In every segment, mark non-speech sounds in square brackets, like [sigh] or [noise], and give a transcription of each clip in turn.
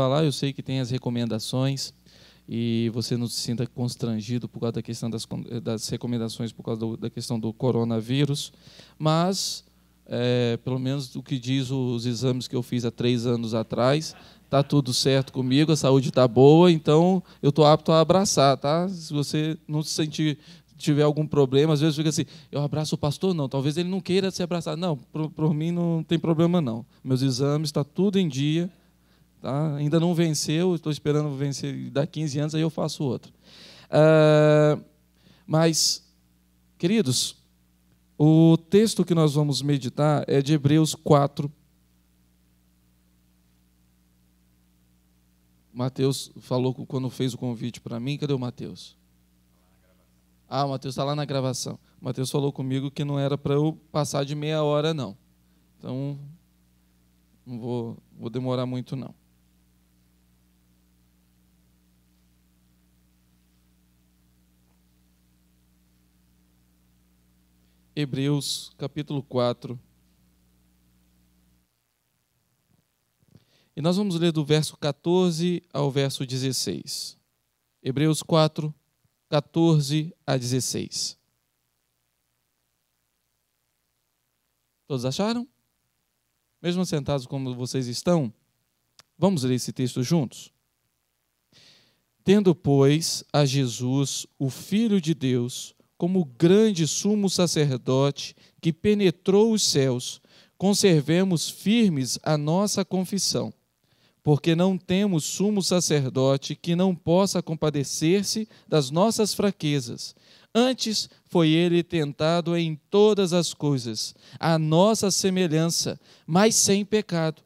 falar, eu sei que tem as recomendações e você não se sinta constrangido por causa da questão das, das recomendações, por causa do, da questão do coronavírus, mas, é, pelo menos o que diz os exames que eu fiz há três anos atrás, está tudo certo comigo, a saúde está boa, então eu estou apto a abraçar, tá? Se você não se sentir tiver algum problema, às vezes fica assim, eu abraço o pastor? Não, talvez ele não queira se abraçar. Não, por, por mim não tem problema não. Meus exames, está tudo em dia, Tá? Ainda não venceu, estou esperando vencer dá 15 anos, aí eu faço outro. Uh, mas, queridos, o texto que nós vamos meditar é de Hebreus 4. Mateus falou quando fez o convite para mim. Cadê o Mateus? Ah, o Mateus está lá na gravação. O Mateus falou comigo que não era para eu passar de meia hora, não. Então, não vou, vou demorar muito, não. Hebreus capítulo 4. E nós vamos ler do verso 14 ao verso 16. Hebreus 4, 14 a 16. Todos acharam? Mesmo sentados como vocês estão, vamos ler esse texto juntos? Tendo, pois, a Jesus, o Filho de Deus, como grande sumo sacerdote que penetrou os céus, conservemos firmes a nossa confissão, porque não temos sumo sacerdote que não possa compadecer-se das nossas fraquezas. Antes foi ele tentado em todas as coisas, à nossa semelhança, mas sem pecado.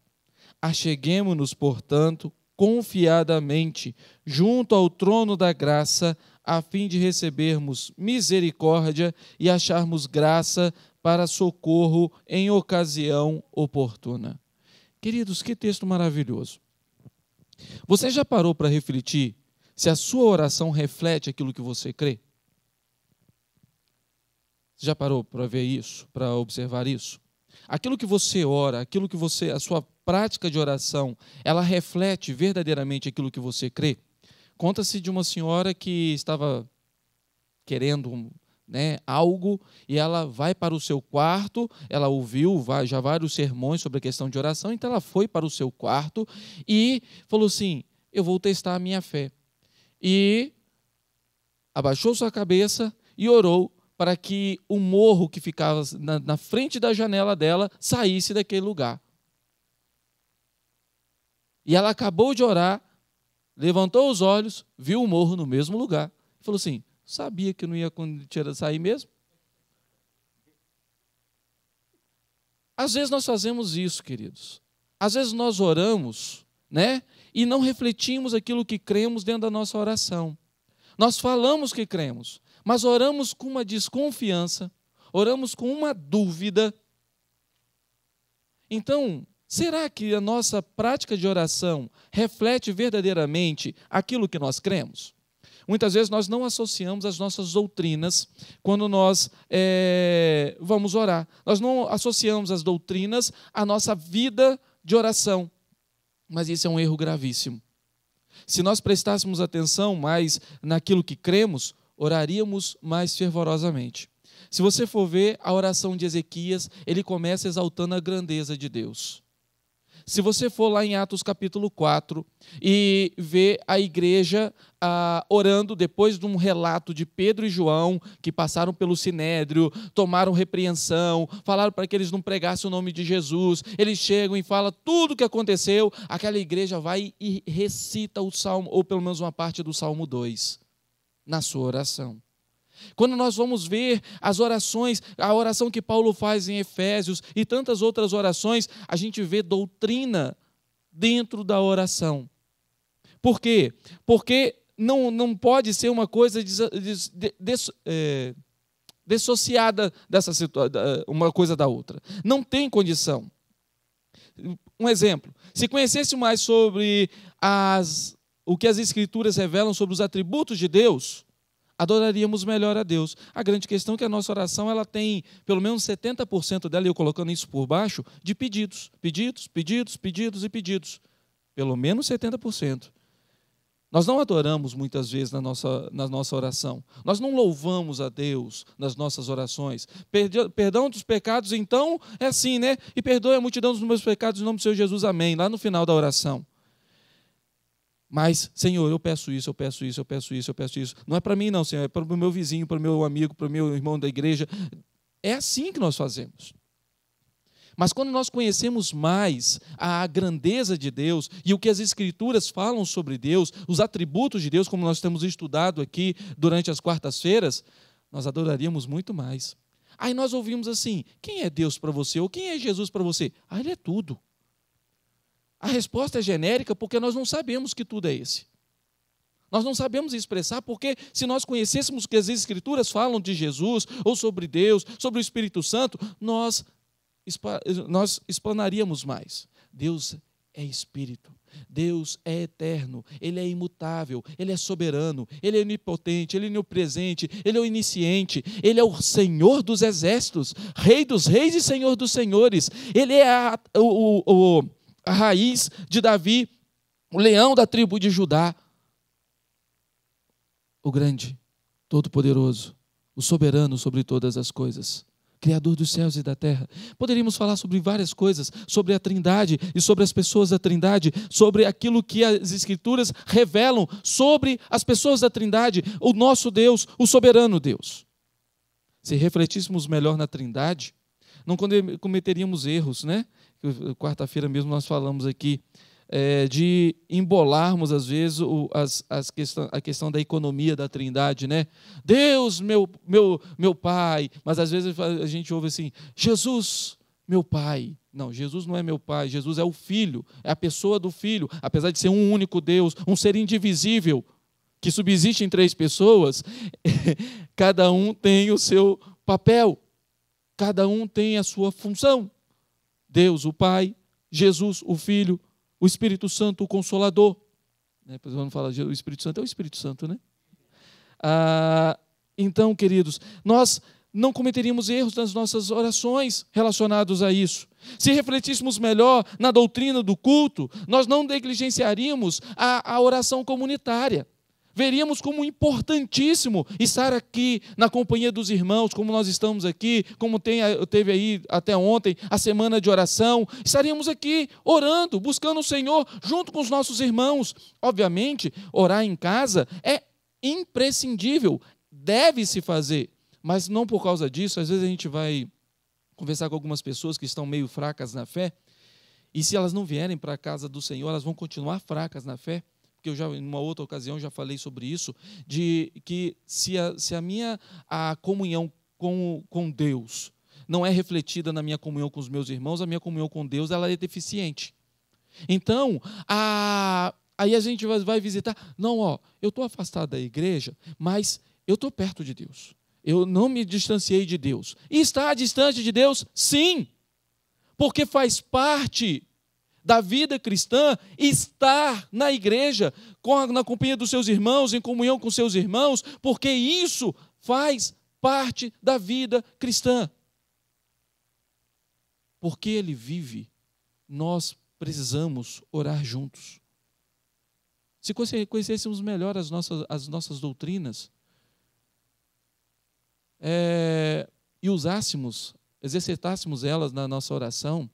Acheguemo-nos, portanto, confiadamente junto ao trono da graça a fim de recebermos misericórdia e acharmos graça para socorro em ocasião oportuna. Queridos, que texto maravilhoso. Você já parou para refletir se a sua oração reflete aquilo que você crê? Você já parou para ver isso, para observar isso? Aquilo que você ora, aquilo que você, a sua prática de oração, ela reflete verdadeiramente aquilo que você crê? Conta-se de uma senhora que estava querendo né, algo e ela vai para o seu quarto, ela ouviu já vários sermões sobre a questão de oração, então ela foi para o seu quarto e falou assim: Eu vou testar a minha fé. E abaixou sua cabeça e orou para que o morro que ficava na, na frente da janela dela saísse daquele lugar. E ela acabou de orar Levantou os olhos, viu o morro no mesmo lugar. Falou assim: sabia que não ia sair mesmo? Às vezes nós fazemos isso, queridos. Às vezes nós oramos, né? E não refletimos aquilo que cremos dentro da nossa oração. Nós falamos que cremos, mas oramos com uma desconfiança, oramos com uma dúvida. Então, Será que a nossa prática de oração reflete verdadeiramente aquilo que nós cremos? Muitas vezes nós não associamos as nossas doutrinas quando nós é, vamos orar. Nós não associamos as doutrinas à nossa vida de oração. Mas isso é um erro gravíssimo. Se nós prestássemos atenção mais naquilo que cremos, oraríamos mais fervorosamente. Se você for ver a oração de Ezequias, ele começa exaltando a grandeza de Deus. Se você for lá em Atos capítulo 4 e ver a igreja ah, orando depois de um relato de Pedro e João, que passaram pelo sinédrio, tomaram repreensão, falaram para que eles não pregassem o nome de Jesus, eles chegam e falam tudo o que aconteceu, aquela igreja vai e recita o salmo, ou pelo menos uma parte do salmo 2, na sua oração. Quando nós vamos ver as orações, a oração que Paulo faz em Efésios e tantas outras orações, a gente vê doutrina dentro da oração. Por quê? Porque não, não pode ser uma coisa des, des, des, é, dissociada dessa uma coisa da outra. Não tem condição. Um exemplo: se conhecesse mais sobre as, o que as Escrituras revelam sobre os atributos de Deus, adoraríamos melhor a Deus. A grande questão é que a nossa oração ela tem pelo menos 70% dela, e eu colocando isso por baixo, de pedidos, pedidos, pedidos, pedidos e pedidos. Pelo menos 70%. Nós não adoramos muitas vezes na nossa, na nossa oração. Nós não louvamos a Deus nas nossas orações. Perdão dos pecados, então, é assim, né? E perdoe a multidão dos meus pecados em nome do Senhor Jesus. Amém. Lá no final da oração. Mas, Senhor, eu peço isso, eu peço isso, eu peço isso, eu peço isso. Não é para mim, não, Senhor, é para o meu vizinho, para o meu amigo, para o meu irmão da igreja. É assim que nós fazemos. Mas quando nós conhecemos mais a grandeza de Deus e o que as Escrituras falam sobre Deus, os atributos de Deus, como nós temos estudado aqui durante as quartas-feiras, nós adoraríamos muito mais. Aí nós ouvimos assim: quem é Deus para você? Ou quem é Jesus para você? Ah, ele é tudo. A resposta é genérica porque nós não sabemos que tudo é esse. Nós não sabemos expressar porque, se nós conhecêssemos que as Escrituras falam de Jesus, ou sobre Deus, sobre o Espírito Santo, nós, nós explanaríamos mais. Deus é Espírito. Deus é eterno, Ele é imutável, Ele é soberano, Ele é onipotente, Ele é onipresente, Ele é onisciente, Ele é o Senhor dos exércitos, Rei dos reis e Senhor dos senhores, Ele é a, o, o, o a raiz de Davi, o leão da tribo de Judá, o grande, todo-poderoso, o soberano sobre todas as coisas. Criador dos céus e da terra. Poderíamos falar sobre várias coisas, sobre a Trindade e sobre as pessoas da Trindade, sobre aquilo que as Escrituras revelam sobre as pessoas da Trindade, o nosso Deus, o soberano Deus. Se refletíssemos melhor na Trindade, não cometeríamos erros, né? quarta-feira mesmo nós falamos aqui, é, de embolarmos, às vezes, o, as, as questão, a questão da economia da trindade, né? Deus, meu, meu, meu Pai. Mas às vezes a gente ouve assim, Jesus, meu Pai. Não, Jesus não é meu Pai, Jesus é o Filho, é a pessoa do Filho, apesar de ser um único Deus, um ser indivisível, que subsiste em três pessoas, [laughs] cada um tem o seu papel, cada um tem a sua função. Deus, o Pai, Jesus, o Filho, o Espírito Santo, o Consolador. Né? Vamos falar, o Espírito Santo é o Espírito Santo, né? Ah, então, queridos, nós não cometeríamos erros nas nossas orações relacionados a isso. Se refletíssemos melhor na doutrina do culto, nós não negligenciaríamos a, a oração comunitária veríamos como importantíssimo estar aqui na companhia dos irmãos, como nós estamos aqui, como tem, teve aí até ontem a semana de oração. Estaríamos aqui orando, buscando o Senhor junto com os nossos irmãos. Obviamente, orar em casa é imprescindível, deve se fazer, mas não por causa disso. Às vezes a gente vai conversar com algumas pessoas que estão meio fracas na fé. E se elas não vierem para a casa do Senhor, elas vão continuar fracas na fé porque eu já em uma outra ocasião já falei sobre isso, de que se a, se a minha a comunhão com, com Deus não é refletida na minha comunhão com os meus irmãos, a minha comunhão com Deus ela é deficiente. Então, a, aí a gente vai visitar, não, ó, eu estou afastado da igreja, mas eu estou perto de Deus. Eu não me distanciei de Deus. E está distante de Deus? Sim, porque faz parte da vida cristã estar na igreja, na companhia dos seus irmãos, em comunhão com seus irmãos, porque isso faz parte da vida cristã. Porque ele vive, nós precisamos orar juntos. Se conhecêssemos melhor as nossas, as nossas doutrinas é, e usássemos, exercitássemos elas na nossa oração,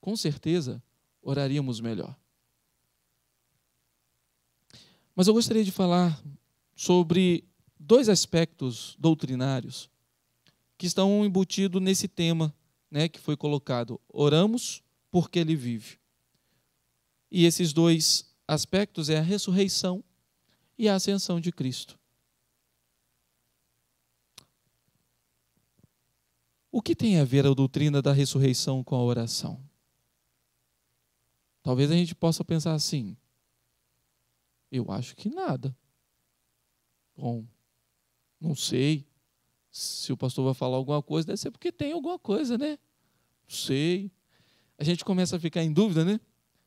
com certeza oraríamos melhor. Mas eu gostaria de falar sobre dois aspectos doutrinários que estão embutidos nesse tema né, que foi colocado. Oramos porque ele vive. E esses dois aspectos é a ressurreição e a ascensão de Cristo. O que tem a ver a doutrina da ressurreição com a oração? Talvez a gente possa pensar assim: eu acho que nada. Bom, não sei. Se o pastor vai falar alguma coisa, deve ser porque tem alguma coisa, né? Não sei. A gente começa a ficar em dúvida, né?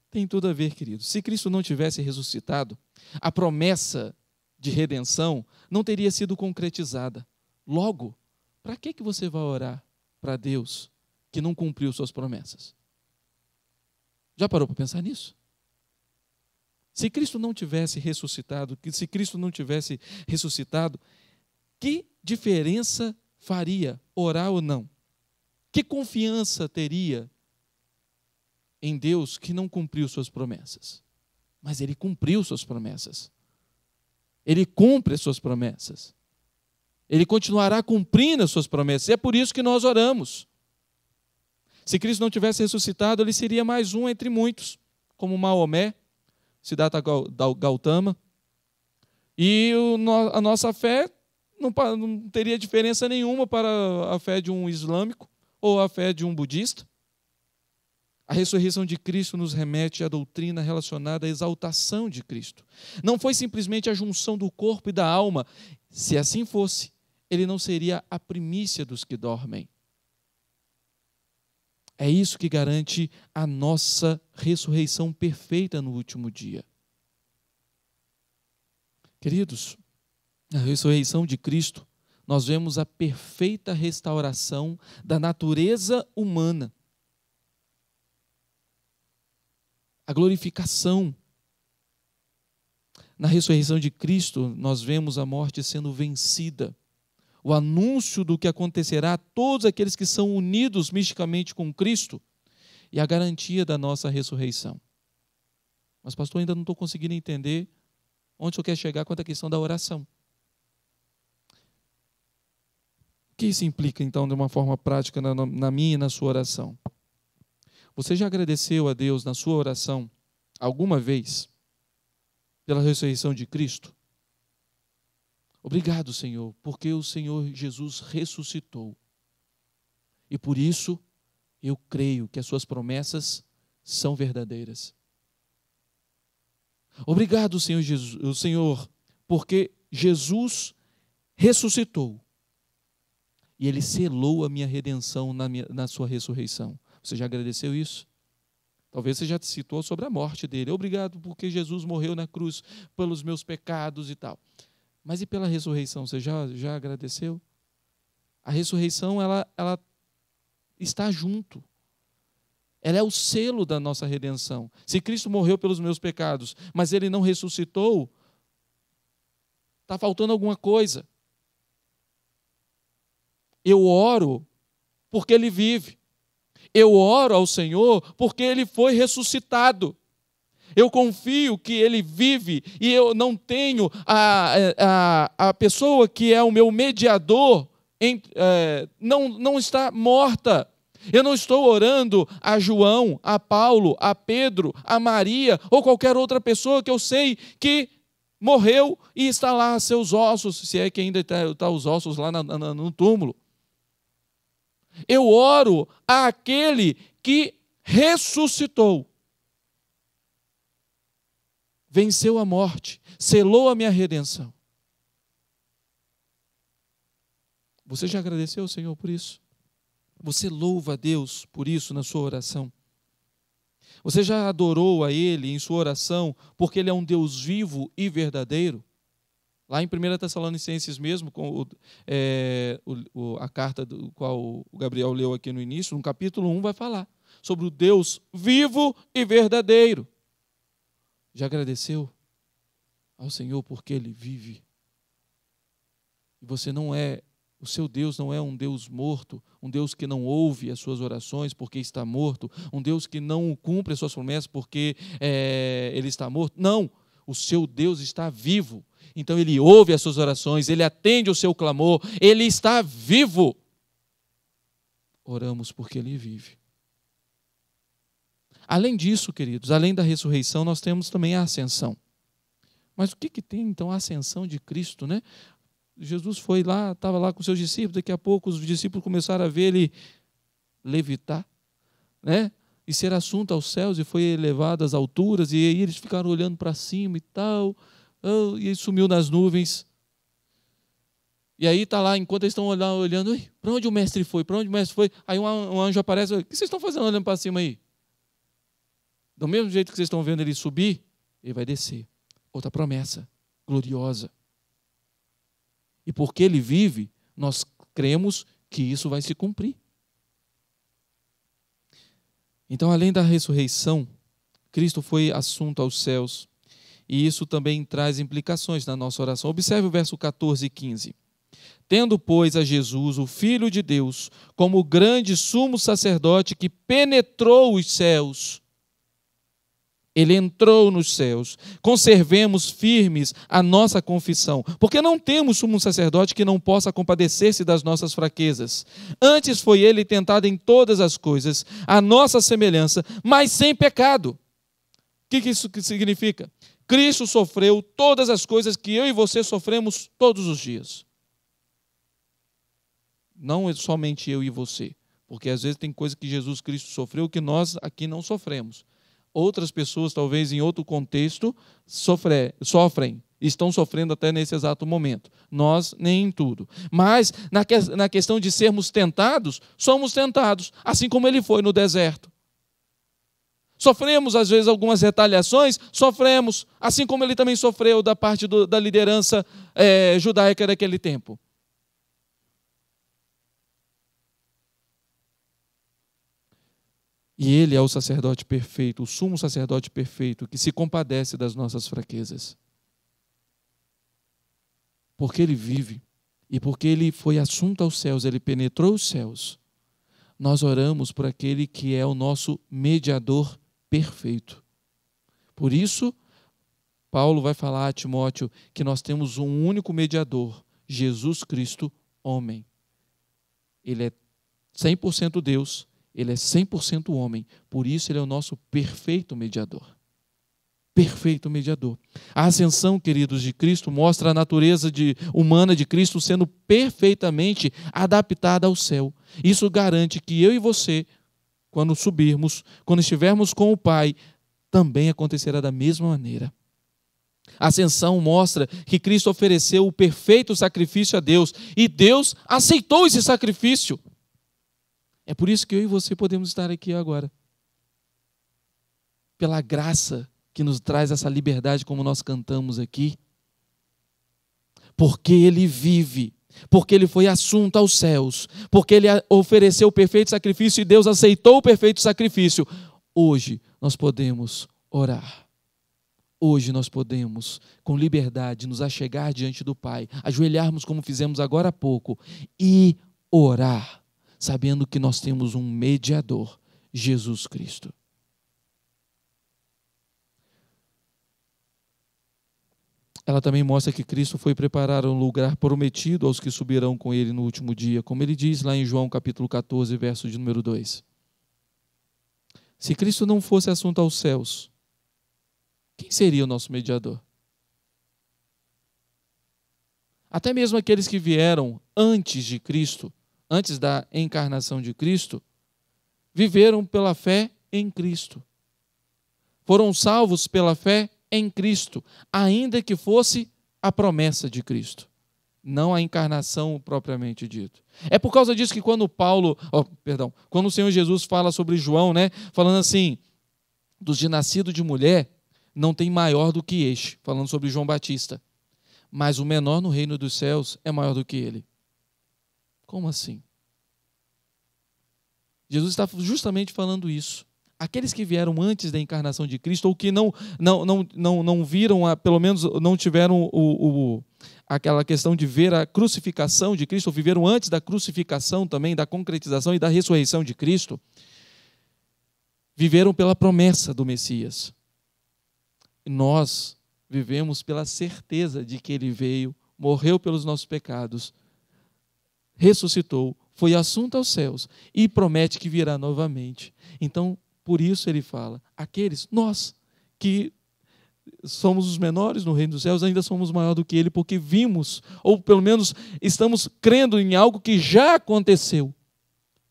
Tem tudo a ver, querido. Se Cristo não tivesse ressuscitado, a promessa de redenção não teria sido concretizada. Logo, para que, que você vai orar para Deus que não cumpriu suas promessas? Já parou para pensar nisso? Se Cristo não tivesse ressuscitado, se Cristo não tivesse ressuscitado, que diferença faria orar ou não? Que confiança teria em Deus que não cumpriu suas promessas? Mas ele cumpriu suas promessas. Ele cumpre as suas promessas. Ele continuará cumprindo as suas promessas. E é por isso que nós oramos. Se Cristo não tivesse ressuscitado, ele seria mais um entre muitos, como Maomé, Siddhartha Gautama. E a nossa fé não, não teria diferença nenhuma para a fé de um islâmico ou a fé de um budista. A ressurreição de Cristo nos remete à doutrina relacionada à exaltação de Cristo. Não foi simplesmente a junção do corpo e da alma. Se assim fosse, ele não seria a primícia dos que dormem. É isso que garante a nossa ressurreição perfeita no último dia. Queridos, na ressurreição de Cristo, nós vemos a perfeita restauração da natureza humana. A glorificação. Na ressurreição de Cristo, nós vemos a morte sendo vencida o anúncio do que acontecerá a todos aqueles que são unidos misticamente com Cristo e a garantia da nossa ressurreição. Mas, pastor, ainda não estou conseguindo entender onde eu quero chegar quanto à questão da oração. O que isso implica, então, de uma forma prática na, na minha e na sua oração? Você já agradeceu a Deus na sua oração alguma vez pela ressurreição de Cristo? Obrigado, Senhor, porque o Senhor Jesus ressuscitou. E por isso eu creio que as suas promessas são verdadeiras. Obrigado, Senhor Jesus, Senhor, porque Jesus ressuscitou. E ele selou a minha redenção na, minha, na sua ressurreição. Você já agradeceu isso? Talvez você já te citou sobre a morte dele. Obrigado porque Jesus morreu na cruz pelos meus pecados e tal. Mas e pela ressurreição? Você já, já agradeceu? A ressurreição, ela, ela está junto. Ela é o selo da nossa redenção. Se Cristo morreu pelos meus pecados, mas ele não ressuscitou, está faltando alguma coisa. Eu oro porque ele vive. Eu oro ao Senhor porque ele foi ressuscitado. Eu confio que ele vive e eu não tenho a, a, a pessoa que é o meu mediador em, é, não, não está morta. Eu não estou orando a João, a Paulo, a Pedro, a Maria ou qualquer outra pessoa que eu sei que morreu e está lá seus ossos, se é que ainda está, está os ossos lá no túmulo. Eu oro àquele que ressuscitou venceu a morte, selou a minha redenção. Você já agradeceu ao Senhor por isso? Você louva a Deus por isso na sua oração? Você já adorou a Ele em sua oração porque Ele é um Deus vivo e verdadeiro? Lá em 1 Tessalonicenses mesmo, com o, é, o, a carta do qual o Gabriel leu aqui no início, no capítulo 1, vai falar sobre o Deus vivo e verdadeiro. Já agradeceu ao Senhor porque Ele vive? E você não é, o seu Deus não é um Deus morto, um Deus que não ouve as suas orações porque está morto, um Deus que não cumpre as suas promessas porque é, Ele está morto. Não! O seu Deus está vivo. Então Ele ouve as suas orações, Ele atende o seu clamor, Ele está vivo. Oramos porque Ele vive. Além disso, queridos, além da ressurreição, nós temos também a ascensão. Mas o que, que tem então a ascensão de Cristo, né? Jesus foi lá, estava lá com seus discípulos, daqui a pouco os discípulos começaram a ver ele levitar, né? E ser assunto aos céus, e foi elevado às alturas, e aí eles ficaram olhando para cima e tal, ah, e ele sumiu nas nuvens. E aí está lá, enquanto eles estão olhando, para onde o mestre foi? Para onde o mestre foi? Aí um anjo aparece, o que vocês estão fazendo olhando para cima aí? Do mesmo jeito que vocês estão vendo ele subir, ele vai descer. Outra promessa gloriosa. E porque ele vive, nós cremos que isso vai se cumprir. Então, além da ressurreição, Cristo foi assunto aos céus. E isso também traz implicações na nossa oração. Observe o verso 14 e 15. Tendo, pois, a Jesus, o Filho de Deus, como grande sumo sacerdote que penetrou os céus, ele entrou nos céus. Conservemos firmes a nossa confissão, porque não temos um sacerdote que não possa compadecer-se das nossas fraquezas. Antes foi ele tentado em todas as coisas, a nossa semelhança, mas sem pecado. O que, que isso significa? Cristo sofreu todas as coisas que eu e você sofremos todos os dias. Não é somente eu e você, porque às vezes tem coisa que Jesus Cristo sofreu que nós aqui não sofremos outras pessoas, talvez em outro contexto, sofre, sofrem, estão sofrendo até nesse exato momento. Nós nem em tudo. Mas na, que, na questão de sermos tentados, somos tentados, assim como ele foi no deserto. Sofremos, às vezes, algumas retaliações, sofremos, assim como ele também sofreu da parte do, da liderança é, judaica daquele tempo. E ele é o sacerdote perfeito, o sumo sacerdote perfeito, que se compadece das nossas fraquezas. Porque ele vive e porque ele foi assunto aos céus, ele penetrou os céus. Nós oramos por aquele que é o nosso mediador perfeito. Por isso, Paulo vai falar a Timóteo que nós temos um único mediador, Jesus Cristo, homem. Ele é 100% Deus, ele é 100% homem, por isso ele é o nosso perfeito mediador. Perfeito mediador. A ascensão, queridos, de Cristo mostra a natureza de, humana de Cristo sendo perfeitamente adaptada ao céu. Isso garante que eu e você, quando subirmos, quando estivermos com o Pai, também acontecerá da mesma maneira. A ascensão mostra que Cristo ofereceu o perfeito sacrifício a Deus e Deus aceitou esse sacrifício. É por isso que eu e você podemos estar aqui agora. Pela graça que nos traz essa liberdade, como nós cantamos aqui. Porque Ele vive, porque Ele foi assunto aos céus, porque Ele ofereceu o perfeito sacrifício e Deus aceitou o perfeito sacrifício. Hoje nós podemos orar. Hoje nós podemos, com liberdade, nos achegar diante do Pai, ajoelharmos como fizemos agora há pouco e orar sabendo que nós temos um mediador, Jesus Cristo. Ela também mostra que Cristo foi preparar um lugar prometido aos que subirão com ele no último dia, como ele diz lá em João capítulo 14, verso de número 2. Se Cristo não fosse assunto aos céus, quem seria o nosso mediador? Até mesmo aqueles que vieram antes de Cristo antes da encarnação de Cristo, viveram pela fé em Cristo. Foram salvos pela fé em Cristo, ainda que fosse a promessa de Cristo, não a encarnação propriamente dito. É por causa disso que quando Paulo, oh, perdão, quando o Senhor Jesus fala sobre João, né, falando assim, dos de nascido de mulher, não tem maior do que este, falando sobre João Batista. Mas o menor no reino dos céus é maior do que ele. Como assim? Jesus está justamente falando isso. Aqueles que vieram antes da encarnação de Cristo, ou que não não, não, não, não viram, a, pelo menos não tiveram o, o, aquela questão de ver a crucificação de Cristo, ou viveram antes da crucificação também, da concretização e da ressurreição de Cristo, viveram pela promessa do Messias. Nós vivemos pela certeza de que ele veio, morreu pelos nossos pecados ressuscitou, foi assunto aos céus e promete que virá novamente. Então, por isso ele fala: aqueles, nós, que somos os menores no reino dos céus, ainda somos maior do que ele, porque vimos, ou pelo menos estamos crendo em algo que já aconteceu,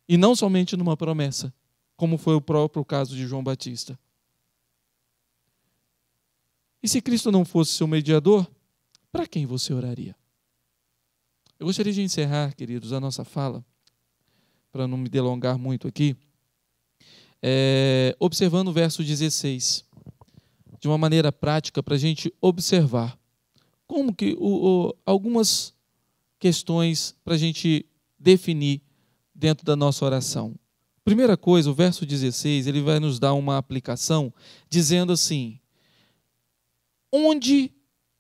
e não somente numa promessa, como foi o próprio caso de João Batista. E se Cristo não fosse seu mediador, para quem você oraria? Eu gostaria de encerrar, queridos, a nossa fala, para não me delongar muito aqui, é, observando o verso 16, de uma maneira prática, para a gente observar como que o, o, algumas questões para a gente definir dentro da nossa oração. Primeira coisa, o verso 16, ele vai nos dar uma aplicação dizendo assim: onde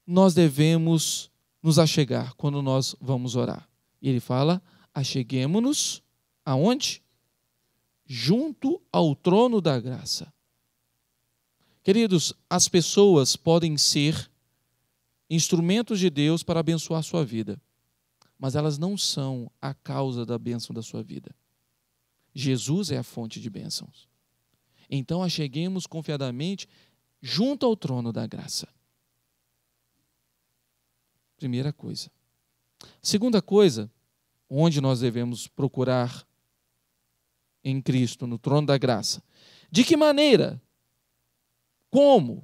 nós devemos nos achegar quando nós vamos orar. E ele fala: acheguemos-nos aonde? Junto ao trono da graça. Queridos, as pessoas podem ser instrumentos de Deus para abençoar sua vida, mas elas não são a causa da bênção da sua vida. Jesus é a fonte de bênçãos. Então, acheguemos confiadamente junto ao trono da graça. Primeira coisa. Segunda coisa, onde nós devemos procurar em Cristo, no trono da graça. De que maneira? Como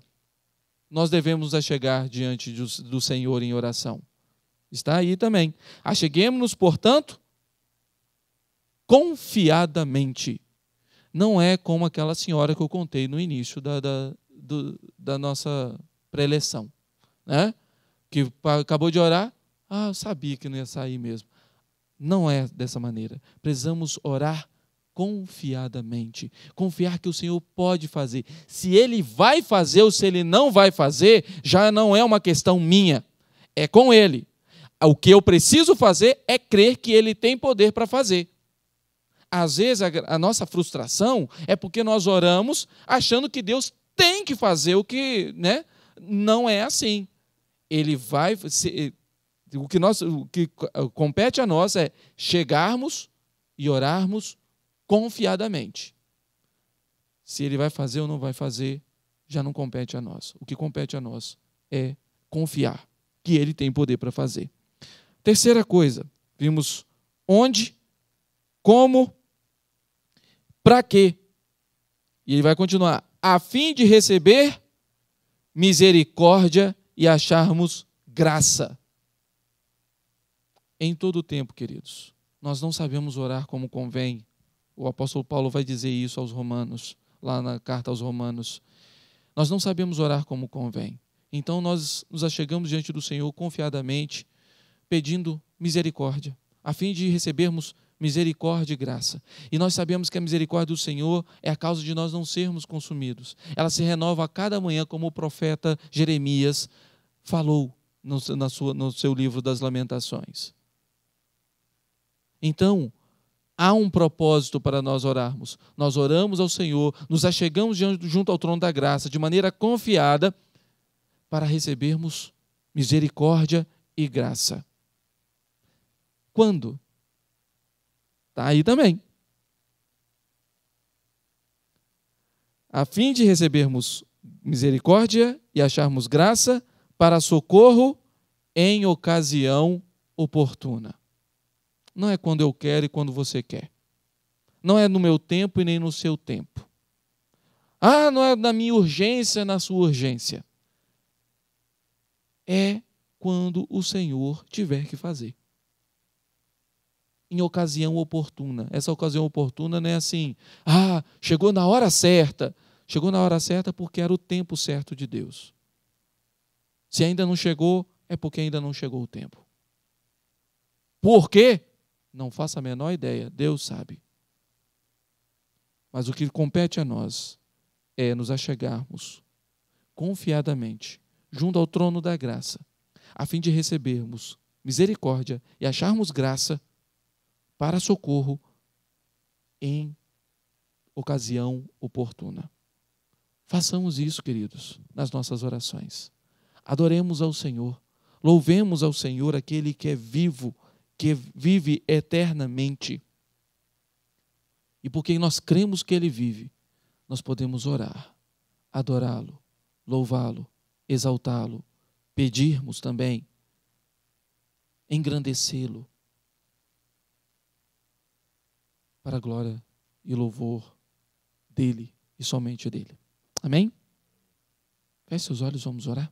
nós devemos chegar diante do Senhor em oração? Está aí também. Acheguemos-nos, portanto, confiadamente. Não é como aquela senhora que eu contei no início da, da, do, da nossa preleção. Né? que acabou de orar, ah, eu sabia que não ia sair mesmo. Não é dessa maneira. Precisamos orar confiadamente, confiar que o Senhor pode fazer. Se ele vai fazer ou se ele não vai fazer, já não é uma questão minha, é com ele. O que eu preciso fazer é crer que ele tem poder para fazer. Às vezes a, a nossa frustração é porque nós oramos achando que Deus tem que fazer o que, né? Não é assim ele vai. Se, eh, o, que nós, o que eh, compete a nós é chegarmos e orarmos confiadamente. Se ele vai fazer ou não vai fazer, já não compete a nós. O que compete a nós é confiar que ele tem poder para fazer. Terceira coisa, vimos onde, como, para quê. E ele vai continuar: a fim de receber misericórdia e acharmos graça. Em todo o tempo, queridos, nós não sabemos orar como convém. O apóstolo Paulo vai dizer isso aos Romanos, lá na carta aos Romanos. Nós não sabemos orar como convém. Então nós nos achegamos diante do Senhor confiadamente, pedindo misericórdia, a fim de recebermos misericórdia e graça. E nós sabemos que a misericórdia do Senhor é a causa de nós não sermos consumidos. Ela se renova a cada manhã, como o profeta Jeremias falou no, na sua, no seu livro das Lamentações. Então, há um propósito para nós orarmos. Nós oramos ao Senhor, nos achegamos junto ao trono da graça de maneira confiada para recebermos misericórdia e graça. Quando? Está aí também. A fim de recebermos misericórdia e acharmos graça para socorro em ocasião oportuna. Não é quando eu quero e quando você quer. Não é no meu tempo e nem no seu tempo. Ah, não é na minha urgência, é na sua urgência. É quando o Senhor tiver que fazer em ocasião oportuna. Essa ocasião oportuna não é assim, ah, chegou na hora certa. Chegou na hora certa porque era o tempo certo de Deus. Se ainda não chegou, é porque ainda não chegou o tempo. Por quê? Não faço a menor ideia, Deus sabe. Mas o que compete a nós é nos achegarmos confiadamente junto ao trono da graça, a fim de recebermos misericórdia e acharmos graça para socorro em ocasião oportuna. Façamos isso, queridos, nas nossas orações. Adoremos ao Senhor, louvemos ao Senhor aquele que é vivo, que vive eternamente. E porque nós cremos que ele vive, nós podemos orar, adorá-lo, louvá-lo, exaltá-lo, pedirmos também, engrandecê-lo, para a glória e louvor dele e somente dele. Amém? Feche seus olhos, vamos orar.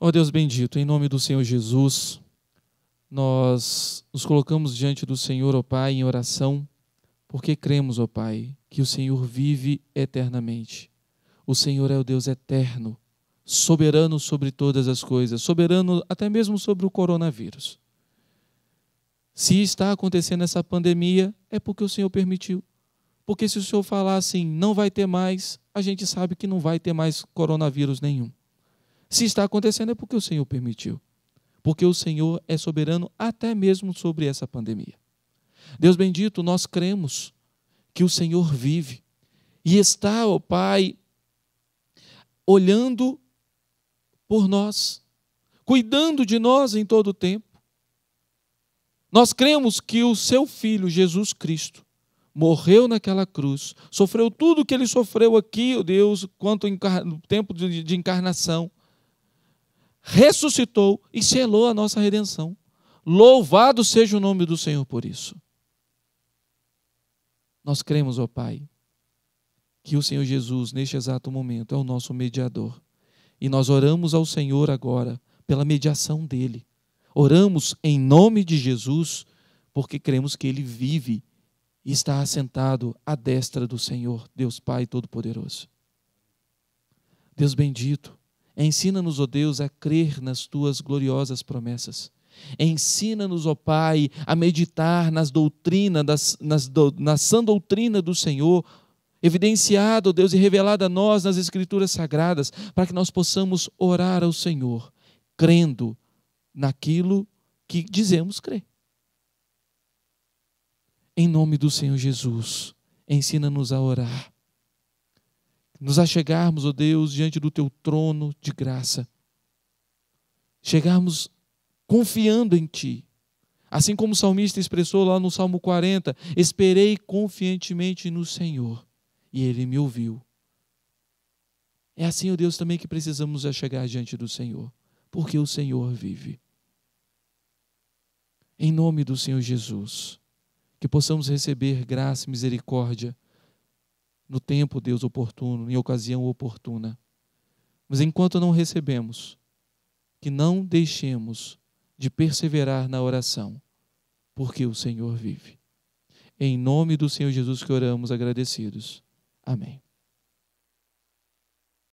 Ó oh Deus bendito, em nome do Senhor Jesus, nós nos colocamos diante do Senhor, ó oh Pai, em oração, porque cremos, ó oh Pai, que o Senhor vive eternamente. O Senhor é o Deus eterno, soberano sobre todas as coisas, soberano até mesmo sobre o coronavírus. Se está acontecendo essa pandemia, é porque o Senhor permitiu. Porque se o Senhor falar assim, não vai ter mais, a gente sabe que não vai ter mais coronavírus nenhum. Se está acontecendo, é porque o Senhor permitiu. Porque o Senhor é soberano até mesmo sobre essa pandemia. Deus bendito, nós cremos que o Senhor vive e está, ó oh Pai, olhando por nós, cuidando de nós em todo o tempo. Nós cremos que o seu filho, Jesus Cristo, morreu naquela cruz, sofreu tudo o que ele sofreu aqui, oh Deus, quanto no tempo de, de encarnação, ressuscitou e selou a nossa redenção. Louvado seja o nome do Senhor por isso. Nós cremos, ó oh Pai, que o Senhor Jesus, neste exato momento, é o nosso mediador. E nós oramos ao Senhor agora pela mediação dele Oramos em nome de Jesus, porque cremos que Ele vive e está assentado à destra do Senhor, Deus Pai Todo-Poderoso. Deus bendito, ensina-nos, ó oh Deus, a crer nas tuas gloriosas promessas. Ensina-nos, ó oh Pai, a meditar nas doutrina, nas, nas, na sã doutrina do Senhor, evidenciada, ó oh Deus, e revelada a nós nas Escrituras Sagradas, para que nós possamos orar ao Senhor, crendo, naquilo que dizemos crer. Em nome do Senhor Jesus, ensina-nos a orar. Nos achegarmos, ó oh Deus, diante do teu trono de graça. Chegarmos confiando em ti. Assim como o salmista expressou lá no Salmo 40, esperei confiantemente no Senhor e ele me ouviu. É assim, ó oh Deus, também que precisamos chegar diante do Senhor, porque o Senhor vive. Em nome do Senhor Jesus, que possamos receber graça e misericórdia no tempo, Deus, oportuno, em ocasião oportuna. Mas enquanto não recebemos, que não deixemos de perseverar na oração, porque o Senhor vive. Em nome do Senhor Jesus que oramos agradecidos. Amém.